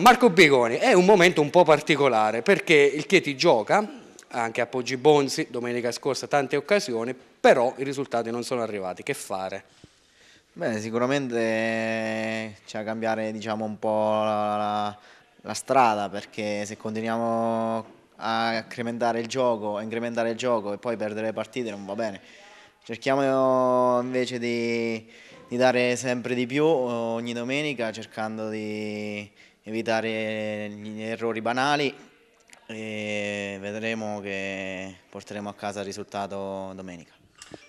Marco Bigoni è un momento un po' particolare perché il Chieti gioca anche a Poggi Bonzi domenica scorsa tante occasioni, però i risultati non sono arrivati. Che fare? Beh, sicuramente c'è da cambiare diciamo, un po' la, la, la strada perché se continuiamo a incrementare il gioco, incrementare il gioco e poi perdere le partite non va bene. Cerchiamo invece di, di dare sempre di più ogni domenica cercando di evitare gli errori banali e vedremo che porteremo a casa il risultato domenica.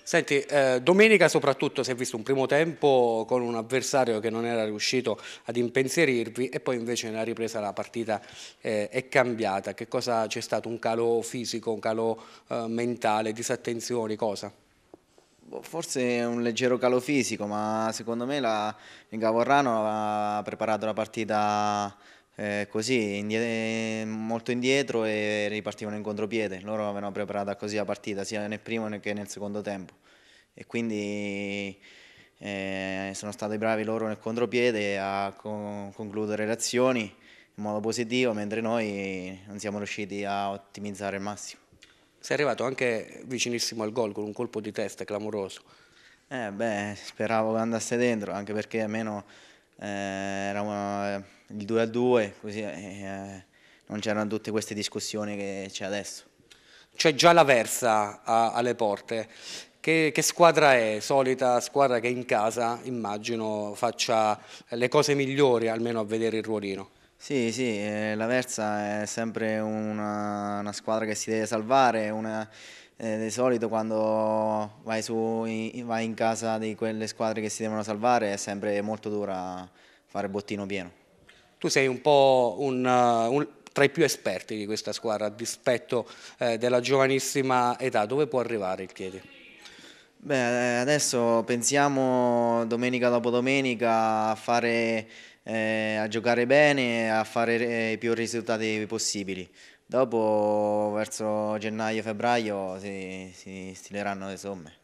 Senti, eh, domenica soprattutto si è visto un primo tempo con un avversario che non era riuscito ad impensierirvi e poi invece nella ripresa la partita eh, è cambiata. Che cosa c'è stato? Un calo fisico, un calo eh, mentale, disattenzioni, cosa? Boh, forse un leggero calo fisico, ma secondo me la, il Gavorrano ha preparato la partita eh, così, indietro, molto indietro e ripartivano in contropiede. Loro avevano preparato così la partita, sia nel primo che nel secondo tempo. E quindi eh, sono stati bravi loro nel contropiede a con, concludere le azioni in modo positivo, mentre noi non siamo riusciti a ottimizzare il massimo. Sei arrivato anche vicinissimo al gol con un colpo di testa clamoroso. Eh beh, speravo che andasse dentro, anche perché almeno eh, eravamo eh, il 2 a 2, così eh, eh, non c'erano tutte queste discussioni che c'è adesso. C'è già la Versa a, alle porte. Che, che, squadra è? Solita squadra che in casa immagino faccia le cose migliori almeno a vedere il ruolino. Sì, sì, eh, è sempre una, una, squadra che si deve salvare, una, eh, di solito quando vai, su, in, vai in casa di quelle squadre che si devono salvare è sempre molto dura fare bottino pieno. Tu sei un po' un, uh, un tra i più esperti di questa squadra a dispetto eh, della giovanissima età, dove può arrivare il Chieti? Beh, adesso pensiamo domenica dopo domenica a, fare, eh, a giocare bene e a fare eh, i più risultati possibili. Dopo, verso gennaio-febbraio, si, si stileranno le somme.